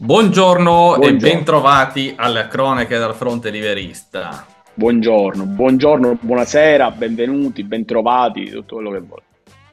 Buongiorno, buongiorno. e bentrovati alle cronache dal fronte riverista. Buongiorno, buongiorno, buonasera, benvenuti, bentrovati, tutto quello che vuoi.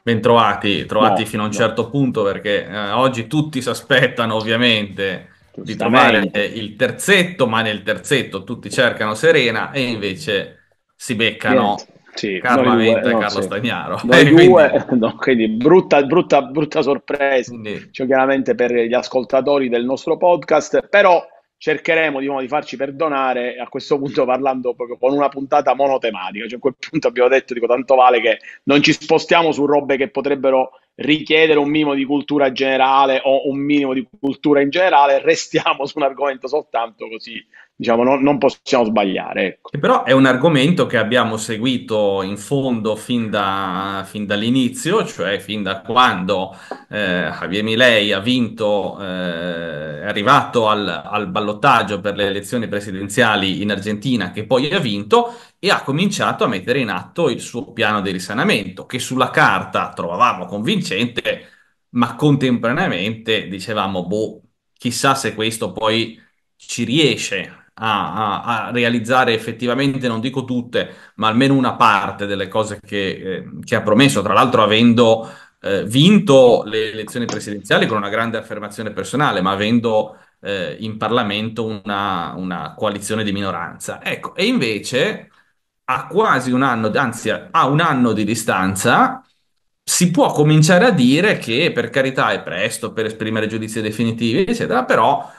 Bentrovati, trovati no, fino a un no. certo punto perché eh, oggi tutti si aspettano ovviamente di trovare il terzetto, ma nel terzetto tutti cercano Serena e invece si beccano Niente. Sì, Carlo Avetta e no, Carlo sì. Stagnaro. Noi due, quindi... No, quindi brutta, brutta, brutta sorpresa. Quindi... Cioè, chiaramente per gli ascoltatori del nostro podcast, però cercheremo diciamo, di farci perdonare a questo punto parlando proprio con una puntata monotematica. Cioè, a quel punto abbiamo detto, dico, tanto vale che non ci spostiamo su robe che potrebbero richiedere un minimo di cultura generale o un minimo di cultura in generale, restiamo su un argomento soltanto così diciamo, no, non possiamo sbagliare. Ecco. Però è un argomento che abbiamo seguito in fondo fin, da, fin dall'inizio, cioè fin da quando eh, Javier Milei ha vinto, eh, è arrivato al, al ballottaggio per le elezioni presidenziali in Argentina, che poi ha vinto, e ha cominciato a mettere in atto il suo piano di risanamento, che sulla carta trovavamo convincente, ma contemporaneamente dicevamo, boh, chissà se questo poi ci riesce a, a, realizzare effettivamente, non dico tutte, ma almeno una parte delle cose che, eh, che ha promesso, tra l'altro avendo eh, vinto le elezioni presidenziali con una grande affermazione personale, ma avendo eh, in Parlamento una, una, coalizione di minoranza. Ecco, e invece a quasi un anno, anzi a un anno di distanza, si può cominciare a dire che per carità è presto per esprimere giudizi definitivi, eccetera, però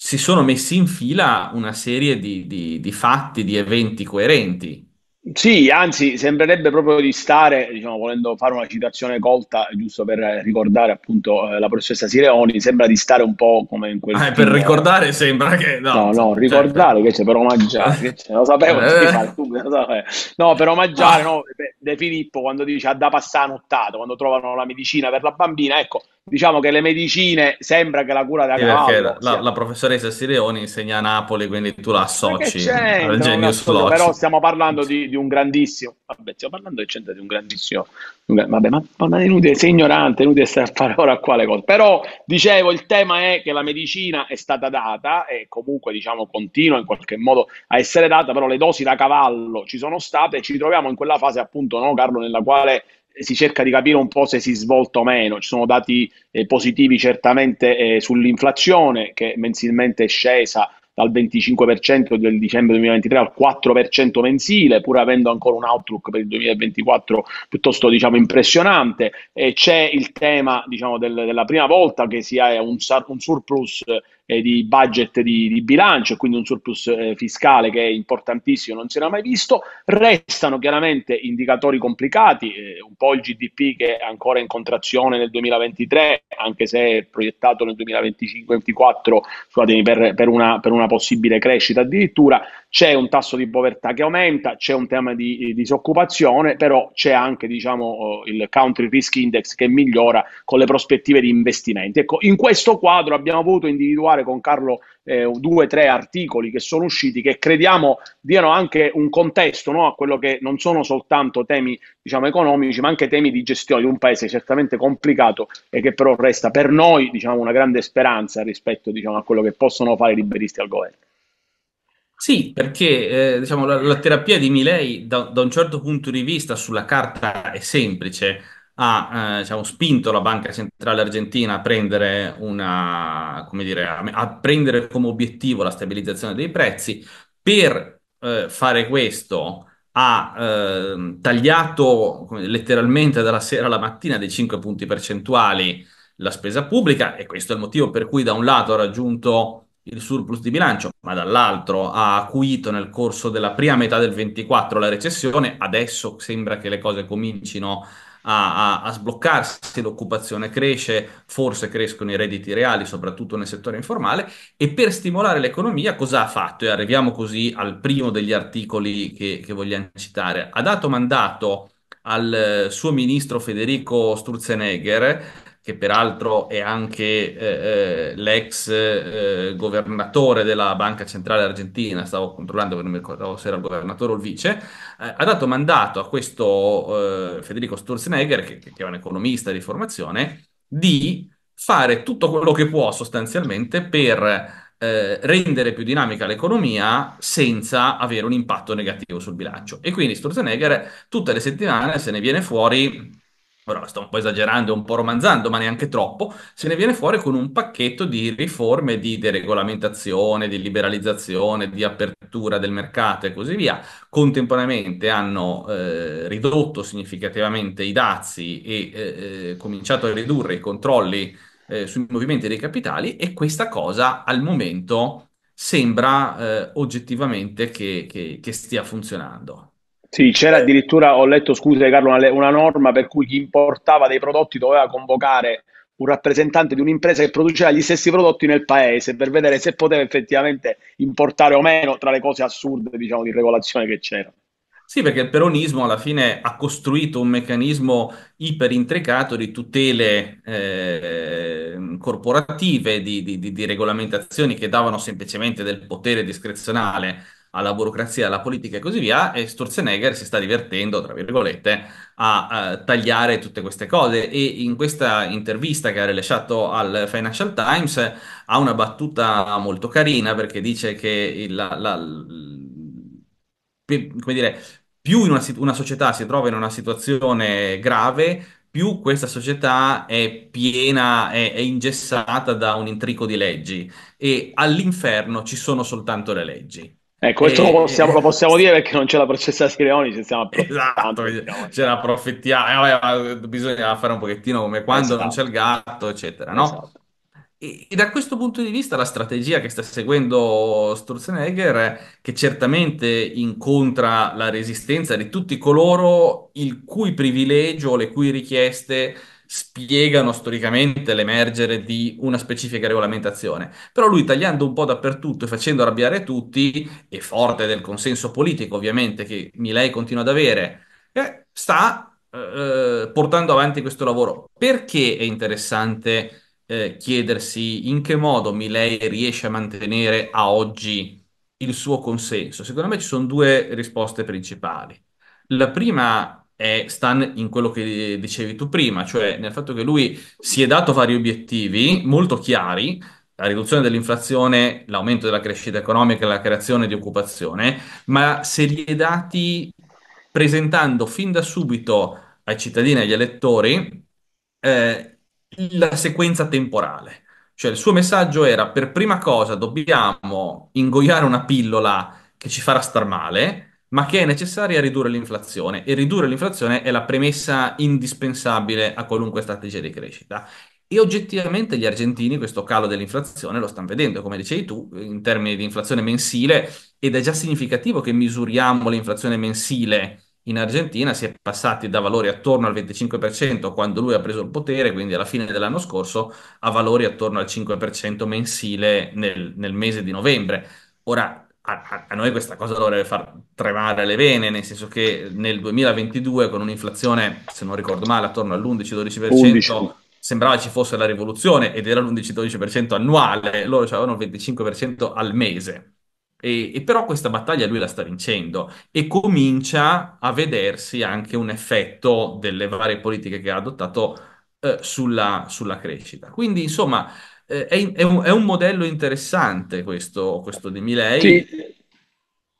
si sono messi in fila una serie di, di, di fatti, di eventi coerenti. Sì, anzi, sembrerebbe proprio di stare, diciamo, volendo fare una citazione colta, giusto per ricordare appunto eh, la professoressa Sireoni, sembra di stare un po' come in quel... Eh, per ricordare sembra che... No, no, no cioè, ricordare che c'è per omaggiare, che lo sapevo, eh. tu, lo sapevo. No, per omaggiare, no, De Filippo quando dice ha da passare nottata, quando trovano la medicina per la bambina, ecco, diciamo che le medicine sembra che la cura da sì, cavallo la, sia... la, professoressa Sireoni insegna a Napoli quindi tu la associ al genius loci però stiamo parlando di, di, un grandissimo vabbè stiamo parlando del di un grandissimo vabbè ma, ma è inutile sei ignorante è inutile stare a fare ora a quale cosa però dicevo il tema è che la medicina è stata data e comunque diciamo continua in qualche modo a essere data però le dosi da cavallo ci sono state e ci troviamo in quella fase appunto no Carlo nella quale si cerca di capire un po' se si svolta o meno. Ci sono dati eh, positivi certamente eh, sull'inflazione che mensilmente è scesa dal 25% del dicembre 2023 al 4% mensile, pur avendo ancora un outlook per il 2024 piuttosto diciamo, impressionante. E c'è il tema diciamo, del, della prima volta che si ha un, un surplus eh, di budget di, di bilancio e quindi un surplus eh, fiscale che è importantissimo, non si era mai visto. Restano chiaramente indicatori complicati, eh, un po' il GDP che è ancora in contrazione nel 2023, anche se è proiettato nel 2025-2024 per, per, una, per una possibile crescita addirittura. C'è un tasso di povertà che aumenta, c'è un tema di, di disoccupazione, però c'è anche diciamo, eh, il Country Risk Index che migliora con le prospettive di investimenti. Ecco, in questo quadro abbiamo potuto individuare fare con Carlo eh, due o tre articoli che sono usciti che crediamo diano anche un contesto no, a quello che non sono soltanto temi diciamo, economici, ma anche temi di gestione di un paese certamente complicato e che però resta per noi diciamo, una grande speranza rispetto diciamo, a quello che possono fare i liberisti al governo. Sì, perché eh, diciamo, la, la, terapia di Milei da, da, un certo punto di vista sulla carta è semplice, ha eh, diciamo, spinto la Banca Centrale Argentina a prendere, una, come dire, a, prendere come obiettivo la stabilizzazione dei prezzi. Per eh, fare questo ha eh, tagliato letteralmente dalla sera alla mattina dei 5 punti percentuali la spesa pubblica e questo è il motivo per cui da un lato ha raggiunto il surplus di bilancio, ma dall'altro ha acuito nel corso della prima metà del 24 la recessione, adesso sembra che le cose comincino a a, a, sbloccarsi l'occupazione cresce, forse crescono i redditi reali, soprattutto nel settore informale, e per stimolare l'economia cosa ha fatto? E arriviamo così al primo degli articoli che, che vogliamo citare. Ha dato mandato al eh, suo ministro Federico Sturzenegger che peraltro è anche eh, eh, l'ex eh, governatore della Banca Centrale Argentina, stavo controllando che non mi ricordavo se era il governatore o il vice, eh, ha dato mandato a questo eh, Federico Sturzenegger, che, che, è un economista di formazione, di fare tutto quello che può sostanzialmente per eh, rendere più dinamica l'economia senza avere un impatto negativo sul bilancio. E quindi Sturzenegger tutte le settimane se ne viene fuori ora sto un po' esagerando e un po' romanzando, ma neanche troppo, se ne viene fuori con un pacchetto di riforme di deregolamentazione, di liberalizzazione, di apertura del mercato e così via. Contemporaneamente hanno eh, ridotto significativamente i dazi e eh, eh cominciato a ridurre i controlli eh, sui movimenti dei capitali e questa cosa al momento sembra eh, oggettivamente che, che, che stia funzionando. Sì, cioè, c'era addirittura, ho letto, scusa Carlo, una, una norma per cui chi importava dei prodotti doveva convocare un rappresentante di un'impresa che produceva gli stessi prodotti nel paese per vedere se poteva effettivamente importare o meno tra le cose assurde, diciamo, di regolazione che c'era. Sì, perché il peronismo alla fine ha costruito un meccanismo iperintricato di tutele eh, corporative, di, di, di, regolamentazioni che davano semplicemente del potere discrezionale alla burocrazia, alla politica e così via, e Schwarzenegger si sta divertendo, tra virgolette, a eh, tagliare tutte queste cose. E in questa intervista che ha rilasciato al Financial Times ha una battuta molto carina perché dice che la, la, come dire, più una, una società si trova in una situazione grave, più questa società è piena, è, è, ingessata da un intrico di leggi e all'inferno ci sono soltanto le leggi. Ecco, questo e... lo, possiamo, lo, possiamo, dire perché non c'è la processa Sileoni, ci stiamo approfittando. Esatto, ce la approfittiamo, eh, bisogna fare un pochettino come quando esatto. non c'è il gatto, eccetera, no? Esatto. E, e, da questo punto di vista la strategia che sta seguendo Sturzenegger, è che certamente incontra la resistenza di tutti coloro il cui privilegio, le cui richieste spiegano storicamente l'emergere di una specifica regolamentazione. Però lui tagliando un po' dappertutto e facendo arrabbiare tutti, e forte del consenso politico ovviamente che Milei continua ad avere, eh, sta eh, eh portando avanti questo lavoro. Perché è interessante eh, chiedersi in che modo Milei riesce a mantenere a oggi il suo consenso? Secondo me ci sono due risposte principali. La prima è, sta in quello che dicevi tu prima, cioè nel fatto che lui si è dato vari obiettivi molto chiari, la riduzione dell'inflazione, l'aumento della crescita economica e la creazione di occupazione, ma se li è dati presentando fin da subito ai cittadini e agli elettori eh, la sequenza temporale. Cioè il suo messaggio era per prima cosa dobbiamo ingoiare una pillola che ci farà star male, ma che è necessaria a ridurre l'inflazione e ridurre l'inflazione è la premessa indispensabile a qualunque strategia di crescita. E oggettivamente gli argentini questo calo dell'inflazione lo stanno vedendo, come dicevi tu, in termini di inflazione mensile, ed è già significativo che misuriamo l'inflazione mensile in Argentina si è passati da valori attorno al 25% quando lui ha preso il potere, quindi alla fine dell'anno scorso, a valori attorno al 5% mensile nel, nel mese di novembre. Ora, a, a, noi questa cosa dovrebbe far tremare le vene, nel senso che nel 2022 con un'inflazione, se non ricordo male, attorno all'11-12%, 11. sembrava ci fosse la rivoluzione ed era l'11-12% annuale, loro avevano il 25% al mese. E, e, però questa battaglia lui la sta vincendo e comincia a vedersi anche un effetto delle varie politiche che ha adottato eh, sulla, sulla crescita. Quindi, insomma, eh, è, è, un, è, un, modello interessante questo, questo di Milei. Sì.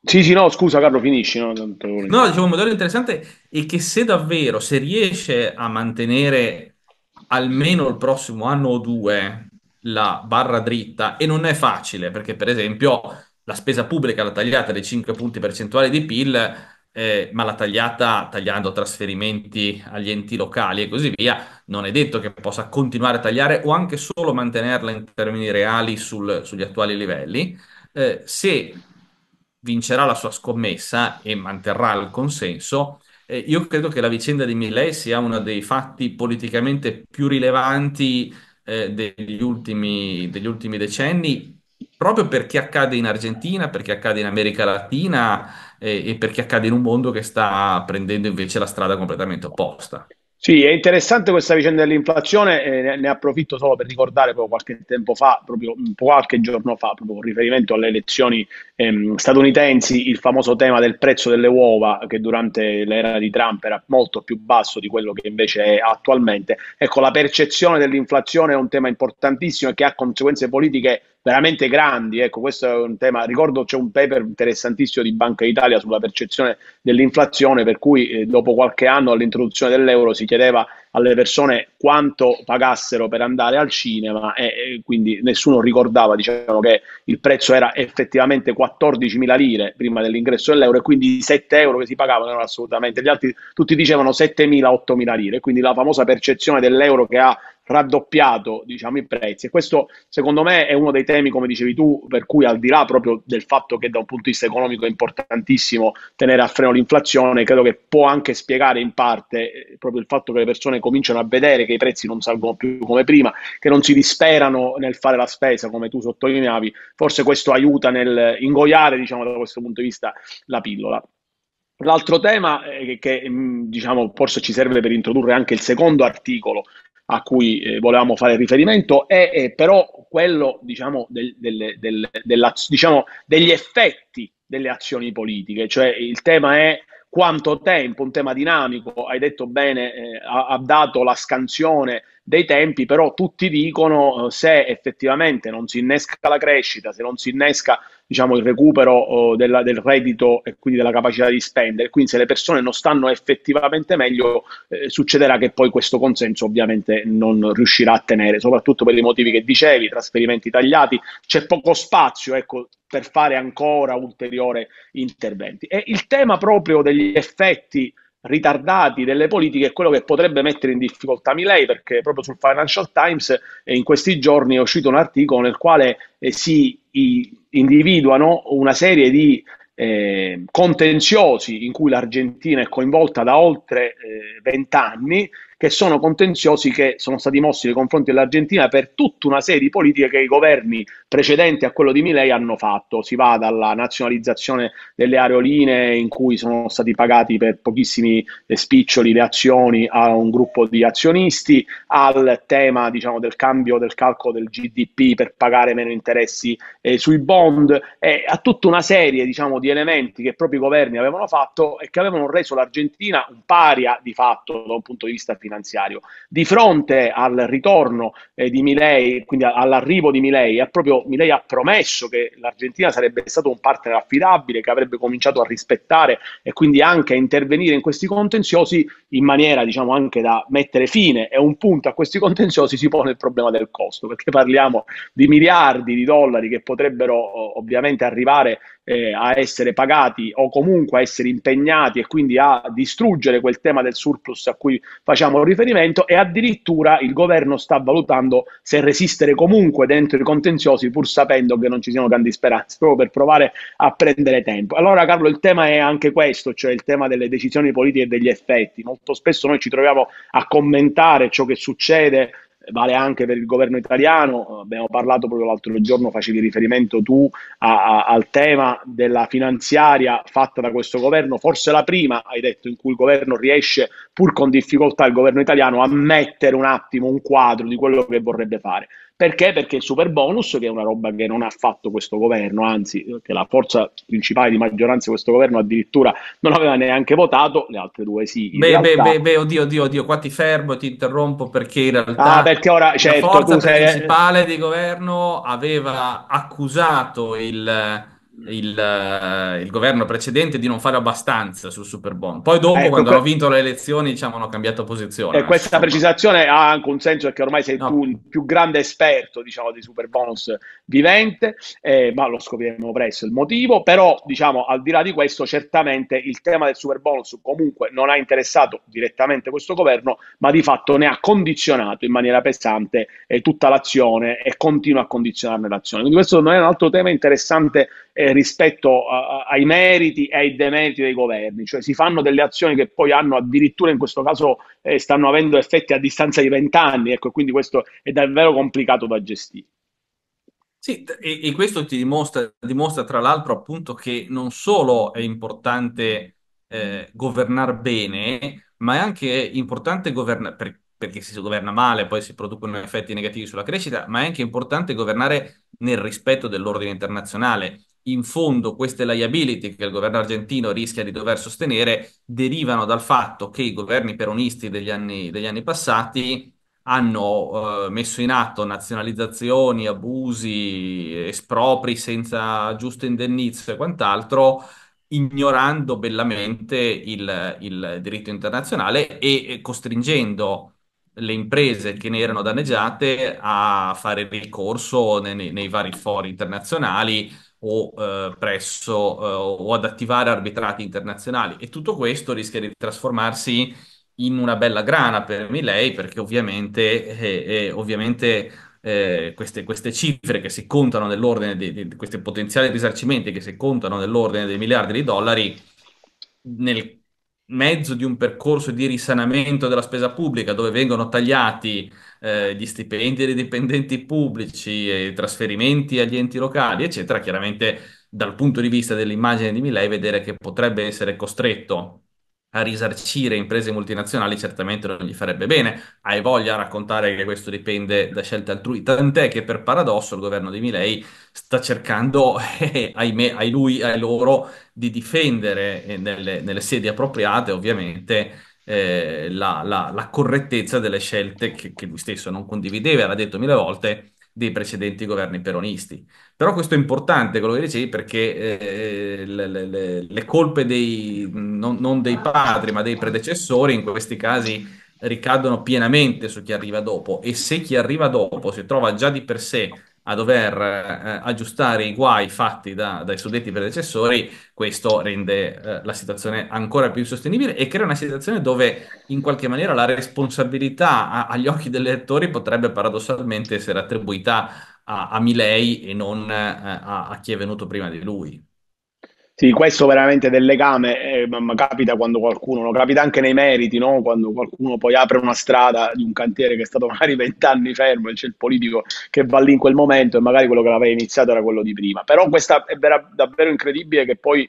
Sì, sì, no, scusa Carlo, finisci. No, no dicevo, un modello interessante e che se davvero, se riesce a mantenere almeno il prossimo anno o due la barra dritta, e non è facile, perché per esempio la spesa pubblica l'ha tagliata dei 5 punti percentuali di PIL, eh, ma la tagliata tagliando trasferimenti agli enti locali e così via, non è detto che possa continuare a tagliare o anche solo mantenerla in termini reali sul, sugli attuali livelli. Eh, se vincerà la sua scommessa e manterrà il consenso, eh, io credo che la vicenda di Milley sia uno dei fatti politicamente più rilevanti eh, degli ultimi, degli ultimi decenni, proprio perché accade in Argentina, perché accade in America Latina e, e perché accade in un mondo che sta prendendo invece la strada completamente opposta. Sì, è interessante questa vicenda dell'inflazione, eh, ne, approfitto solo per ricordare proprio qualche tempo fa, proprio qualche giorno fa, proprio con riferimento alle elezioni ehm, statunitensi, il famoso tema del prezzo delle uova che durante l'era di Trump era molto più basso di quello che invece è attualmente. Ecco, la percezione dell'inflazione è un tema importantissimo e che ha conseguenze politiche veramente grandi. Ecco, questo è un tema. Ricordo c'è un paper interessantissimo di Banca Italia sulla percezione dell'inflazione, per cui eh, dopo qualche anno all'introduzione dell'euro si chiedeva alle persone quanto pagassero per andare al cinema e, e quindi nessuno ricordava diciamo, che il prezzo era effettivamente 14.000 lire prima dell'ingresso dell'euro e quindi i 7 euro che si pagavano erano assolutamente gli altri tutti dicevano 7.000-8.000 lire quindi la famosa percezione dell'euro che ha raddoppiato diciamo, i prezzi e questo secondo me è uno dei temi come dicevi tu per cui al di là proprio del fatto che da un punto di vista economico è importantissimo tenere a freno l'inflazione credo che può anche spiegare in parte eh, proprio il fatto che le persone cominciano a vedere che i prezzi non salgono più come prima che non si disperano nel fare la spesa come tu sottolineavi forse questo aiuta nel ingoiare diciamo da questo punto di vista la pillola L'altro tema eh, che, che diciamo, forse ci serve per introdurre anche il secondo articolo a cui eh, volevamo fare riferimento è, è però quello diciamo, del, del, del, diciamo, degli effetti delle azioni politiche, cioè il tema è quanto tempo, un tema dinamico, hai detto bene, eh, ha, ha dato la scansione dei tempi, però tutti dicono eh, se effettivamente non si innesca la crescita, se non si innesca diciamo, il recupero eh, della, del reddito e quindi della capacità di spendere, quindi se le persone non stanno effettivamente meglio, eh, succederà che poi questo consenso ovviamente non riuscirà a tenere, soprattutto per i motivi che dicevi, trasferimenti tagliati, c'è poco spazio, ecco, per fare ancora ulteriori interventi. E il tema proprio degli effetti ritardati delle politiche è quello che potrebbe mettere in difficoltà Milei perché proprio sul Financial Times eh, in questi giorni è uscito un articolo nel quale eh, si individuano una serie di eh, contenziosi in cui l'Argentina è coinvolta da oltre eh, vent'anni eh, che sono contenziosi che sono stati mossi nei confronti dell'Argentina per tutta una serie di politiche che i governi precedenti a quello di Milei hanno fatto. Si va dalla nazionalizzazione delle aeroline in cui sono stati pagati per pochissimi eh, spiccioli le azioni a un gruppo di azionisti, al tema diciamo, del cambio del calcolo del GDP per pagare meno interessi eh, sui bond e a tutta una serie diciamo, di elementi che proprio i governi avevano fatto e che avevano reso l'Argentina un paria di fatto da un punto di vista finanziario finanziario. Di fronte al ritorno eh, di Milei, quindi all'arrivo di Milei, proprio Milei ha promesso che l'Argentina sarebbe stato un partner affidabile, che avrebbe cominciato a rispettare e quindi anche a intervenire in questi contenziosi in maniera diciamo anche da mettere fine e un punto a questi contenziosi si pone il problema del costo, perché parliamo di miliardi di dollari che potrebbero ovviamente arrivare eh, a essere pagati o comunque a essere impegnati e quindi a distruggere quel tema del surplus a cui facciamo riferimento e addirittura il governo sta valutando se resistere comunque dentro i contenziosi pur sapendo che non ci siano grandi speranze, proprio per provare a prendere tempo. Allora Carlo, il tema è anche questo, cioè il tema delle decisioni politiche e degli effetti. Molto spesso noi ci troviamo a commentare ciò che succede vale anche per il governo italiano. Abbiamo parlato proprio l'altro giorno, facevi riferimento tu a, a, al tema della finanziaria fatta da questo governo, forse la prima, hai detto, in cui il governo riesce, pur con difficoltà, il governo italiano a mettere un attimo un quadro di quello che vorrebbe fare. Perché? Perché il super bonus, che è una roba che non ha fatto questo governo, anzi, che la forza principale di maggioranza di questo governo addirittura non aveva neanche votato, le altre due sì. Beh, realtà... beh, beh, oddio, oddio, oddio, qua ti fermo, ti interrompo perché in realtà ah, perché ora, certo, la forza sei... Eh, principale di governo aveva accusato il il, eh, il, governo precedente di non fare abbastanza sul Super Poi dopo, ecco, quando que- hanno vinto le elezioni, diciamo, hanno cambiato posizione. E questa insomma. Ecco. precisazione ha anche un senso perché ormai sei no. tu il più grande esperto, diciamo, di Superbonus vivente, eh, ma lo scopriremo presto il motivo. Però, diciamo, al di là di questo, certamente il tema del Superbonus comunque non ha interessato direttamente questo governo, ma di fatto ne ha condizionato in maniera pesante eh, tutta l'azione e continua a condizionarne l'azione. Quindi questo non è un altro tema interessante eh, rispetto a, ai meriti e ai demeriti dei governi, cioè si fanno delle azioni che poi hanno addirittura in questo caso eh, stanno avendo effetti a distanza di vent'anni, ecco, quindi questo è davvero complicato da gestire. Sì, e, e questo ti dimostra, dimostra tra l'altro appunto che non solo è importante eh, governare bene, ma è anche importante governare, per, perché se si governa male poi si producono effetti negativi sulla crescita, ma è anche importante governare nel rispetto dell'ordine internazionale in fondo queste liability che il governo argentino rischia di dover sostenere derivano dal fatto che i governi peronisti degli anni, degli anni passati hanno eh, messo in atto nazionalizzazioni, abusi, espropri senza giusto indennizzo e quant'altro, ignorando bellamente il, il diritto internazionale e costringendo le imprese che ne erano danneggiate a fare ricorso nei, nei vari fori internazionali o eh, presso eh, o ad attivare arbitrati internazionali. E tutto questo rischia di trasformarsi in una bella grana per Milei, perché ovviamente, eh, eh, ovviamente eh, queste, queste, cifre che si contano nell'ordine di, di, questi potenziali risarcimenti che si contano nell'ordine dei miliardi di dollari nel mezzo di un percorso di risanamento della spesa pubblica dove vengono tagliati eh, gli stipendi dei dipendenti pubblici, eh, i trasferimenti agli enti locali, eccetera, chiaramente dal punto di vista dell'immagine di Milei vedere che potrebbe essere costretto a risarcire imprese multinazionali certamente non gli farebbe bene. Hai voglia a raccontare che questo dipende da scelte altrui, tant'è che per paradosso il governo di Milei sta cercando, eh, ahimè, ai lui, ai loro, di difendere eh, nelle, nelle, sedi appropriate, ovviamente. Eh, la, la, la, correttezza delle scelte che, che lui stesso non condivideva, l'ha detto mille volte, dei precedenti governi peronisti. Però questo è importante, quello che dicevi, perché eh, le, le, le, colpe dei, non, non, dei padri, ma dei predecessori in questi casi ricadono pienamente su chi arriva dopo e se chi arriva dopo si trova già di per sé a dover eh, aggiustare i guai fatti da, dai suddetti predecessori, questo rende eh, la situazione ancora più insostenibile e crea una situazione dove in qualche maniera la responsabilità a, agli occhi degli elettori potrebbe paradossalmente essere attribuita a, a Milei e non eh, a, a chi è venuto prima di lui. Sì, questo veramente del legame eh, ma capita quando qualcuno, lo capita anche nei meriti, no? quando qualcuno poi apre una strada di un cantiere che è stato magari vent'anni fermo e c'è il politico che va lì in quel momento e magari quello che l'aveva iniziato era quello di prima. Però questa è vera, davvero incredibile che poi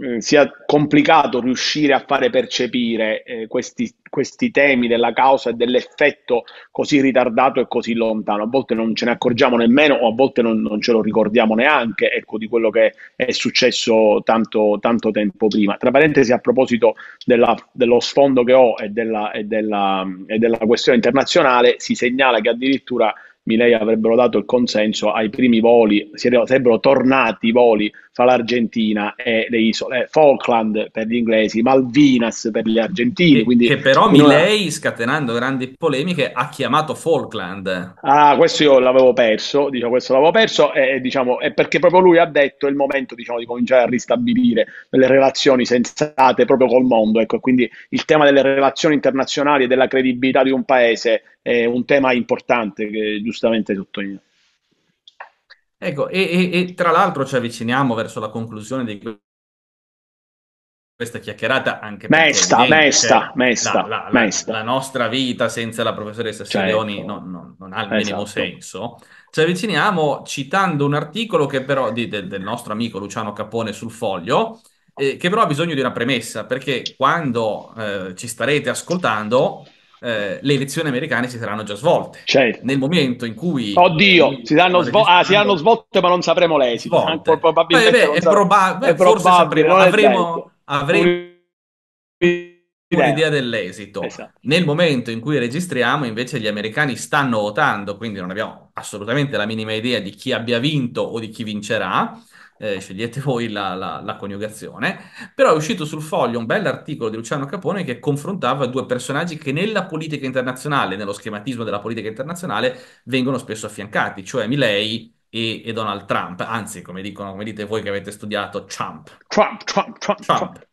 Mm, sia complicato riuscire a fare percepire eh, questi, questi, temi della causa e dell'effetto così ritardato e così lontano. A volte non ce ne accorgiamo nemmeno o a volte non, non ce lo ricordiamo neanche ecco, di quello che è successo tanto, tanto tempo prima. Tra parentesi, a proposito della, dello sfondo che ho e della, e, della, e della questione internazionale, si segnala che addirittura Milei avrebbero dato il consenso ai primi voli, sarebbero tornati i voli fra l'Argentina e le isole Falkland per gli inglesi, Malvinas per gli argentini. Quindi, che però Milei, una... scatenando grandi polemiche, ha chiamato Falkland. Ah, questo io l'avevo perso, diciamo, questo l'avevo perso, e, diciamo, è perché proprio lui ha detto è il momento diciamo, di cominciare a ristabilire delle relazioni sensate proprio col mondo. Ecco, quindi il tema delle relazioni internazionali e della credibilità di un paese è un tema importante che giustamente sottolineo. Ecco, e, e, e tra l'altro ci avviciniamo verso la conclusione di questa chiacchierata anche mesta, mesta, cioè, mesta, la, la, mesta. La, la, nostra vita senza la professoressa Sciglioni certo. non, non, non, ha il minimo esatto. senso. Ci avviciniamo citando un articolo che però di, del, del, nostro amico Luciano Capone sul foglio, eh, che però ha bisogno di una premessa, perché quando eh, ci starete ascoltando eh, le elezioni americane si saranno già svolte. Certo. Nel momento in cui... Oddio, eh, si, saranno svol- ah, svolte ma non sapremo l'esito. Anche, probabilmente beh, beh, è, sap- proba- è probabile, sapremo, avremo, avremo un'idea dell'esito. Esatto. Nel momento in cui registriamo, invece, gli americani stanno votando, quindi non abbiamo assolutamente la minima idea di chi abbia vinto o di chi vincerà eh, scegliete voi la, la, la, coniugazione, però è uscito sul foglio un bell'articolo di Luciano Capone che confrontava due personaggi che nella politica internazionale, nello schematismo della politica internazionale, vengono spesso affiancati, cioè Milei e, e Donald Trump, anzi come, dicono, come dite voi che avete studiato, Trump. Trump, Trump, Trump.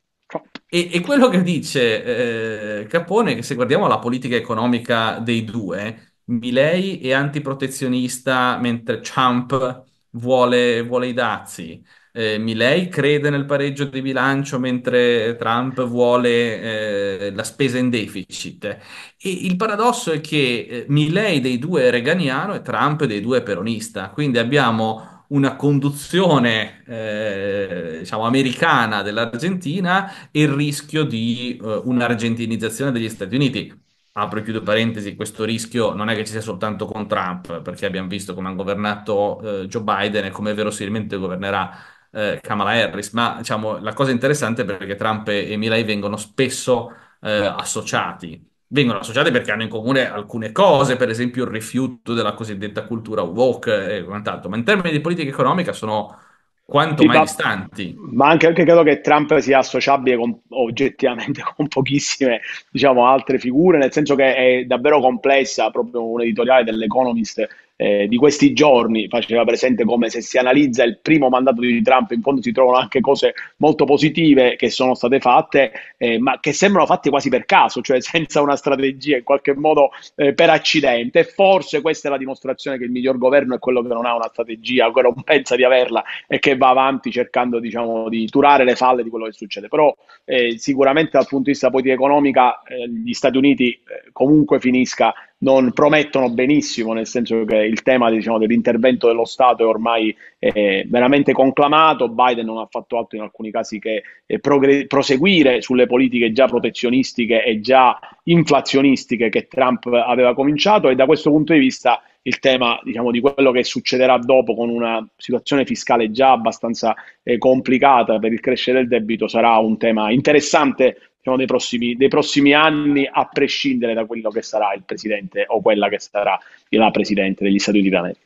E, e, quello che dice eh, Capone è che se guardiamo la politica economica dei due, Milei è antiprotezionista mentre Trump vuole, vuole i dazi. Eh, Milei crede nel pareggio di bilancio mentre Trump vuole eh, la spesa in deficit. E il paradosso è che eh, Milei dei due è reganiano e Trump dei due è peronista, quindi abbiamo una conduzione eh, diciamo americana dell'Argentina e il rischio di eh, un'argentinizzazione degli Stati Uniti apro e chiudo parentesi, questo rischio non è che ci sia soltanto con Trump, perché abbiamo visto come ha governato eh, Joe Biden e come verosimilmente governerà eh, Kamala Harris, ma diciamo, la cosa interessante è perché Trump e Milei vengono spesso eh, associati. Vengono associati perché hanno in comune alcune cose, per esempio il rifiuto della cosiddetta cultura woke e quant'altro, ma in termini di politica economica sono quanto sì, mai ma, distanti. Ma anche perché credo che Trump sia associabile con, oggettivamente con pochissime diciamo, altre figure, nel senso che è davvero complessa, proprio un editoriale dell'Economist eh, di questi giorni faceva presente come se si analizza il primo mandato di Trump in fondo si trovano anche cose molto positive che sono state fatte eh, ma che sembrano fatte quasi per caso cioè senza una strategia in qualche modo eh, per accidente forse questa è la dimostrazione che il miglior governo è quello che non ha una strategia che non pensa di averla e che va avanti cercando diciamo di turare le falle di quello che succede però eh, sicuramente dal punto di vista politica economica eh, gli Stati Uniti eh, comunque finisca non promettono benissimo, nel senso che il tema diciamo, dell'intervento dello Stato è ormai eh, veramente conclamato, Biden non ha fatto altro in alcuni casi che eh, progre- proseguire sulle politiche già protezionistiche e già inflazionistiche che Trump aveva cominciato e da questo punto di vista il tema diciamo, di quello che succederà dopo con una situazione fiscale già abbastanza eh, complicata per il crescere del debito sarà un tema interessante diciamo, dei, prossimi, dei prossimi anni, a prescindere da quello che sarà il presidente o quella che sarà la presidente degli Stati Uniti d'America.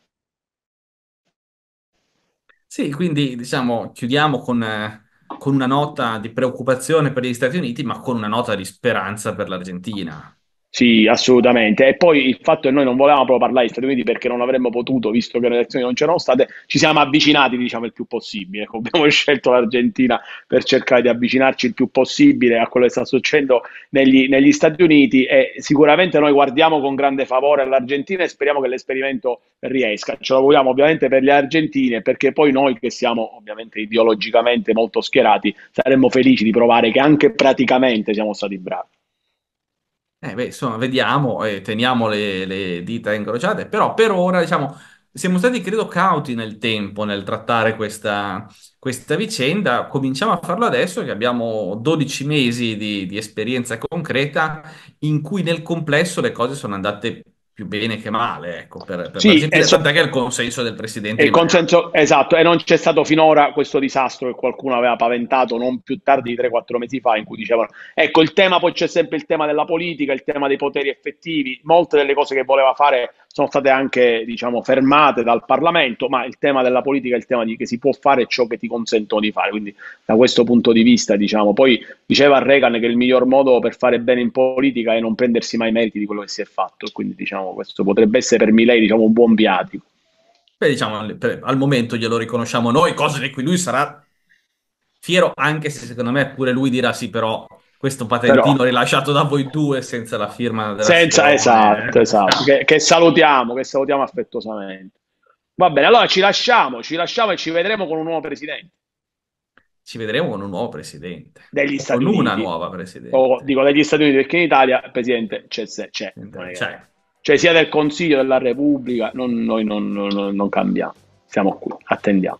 Sì, quindi diciamo chiudiamo con, con una nota di preoccupazione per gli Stati Uniti, ma con una nota di speranza per l'Argentina. Sì, assolutamente. E poi il fatto che noi non volevamo proprio parlare degli Stati Uniti perché non avremmo potuto, visto che le elezioni non c'erano state, ci siamo avvicinati, diciamo, il più possibile. Abbiamo scelto l'Argentina per cercare di avvicinarci il più possibile a quello che sta succedendo negli, negli Stati Uniti e sicuramente noi guardiamo con grande favore all'Argentina e speriamo che l'esperimento riesca. Ce lo vogliamo ovviamente per le Argentine, perché poi noi che siamo ovviamente ideologicamente molto schierati saremmo felici di provare che anche praticamente siamo stati bravi. Eh, beh, insomma, vediamo e eh, teniamo le, le dita incrociate, però per ora, diciamo, siamo stati, credo, cauti nel tempo nel trattare questa, questa vicenda. Cominciamo a farlo adesso che abbiamo 12 mesi di, di esperienza concreta in cui nel complesso le cose sono andate più bene che male, ecco, per, per sì, la so, che il consenso del presidente. Il consenso, esatto, e non c'è stato finora questo disastro che qualcuno aveva paventato non più tardi di 3-4 mesi fa in cui dicevano, ecco, il tema poi c'è sempre il tema della politica, il tema dei poteri effettivi, molte delle cose che voleva fare sono state anche diciamo, fermate dal Parlamento, ma il tema della politica è il tema di che si può fare ciò che ti consentono di fare, quindi da questo punto di vista diciamo, poi diceva Reagan che il miglior modo per fare bene in politica è non prendersi mai meriti di quello che si è fatto, quindi diciamo, questo potrebbe essere per Milei diciamo, un buon viatico. Beh, diciamo, al, momento glielo riconosciamo noi, cosa di cui lui sarà fiero, anche se secondo me pure lui dirà sì, però questo patentino Però... rilasciato da voi due senza la firma della senza, esatto, eh. esatto. che, che, salutiamo, che salutiamo affettuosamente. Va bene, allora ci lasciamo, ci lasciamo e ci vedremo con un nuovo presidente. Ci vedremo con un nuovo presidente. Degli o Stati con Uniti. una nuova presidente. O, dico degli Stati Uniti perché in Italia il presidente c'è, c'è, c'è. c'è. Cioè sia del Consiglio della Repubblica, non, noi non, non, non cambiamo, siamo qui, attendiamo.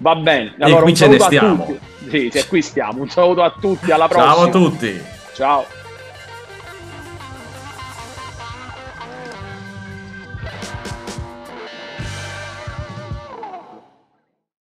Va bene, allora, e qui ce ne stiamo. Sì, sì, qui stiamo. Un saluto a tutti, alla prossima. Ciao a tutti. Ciao.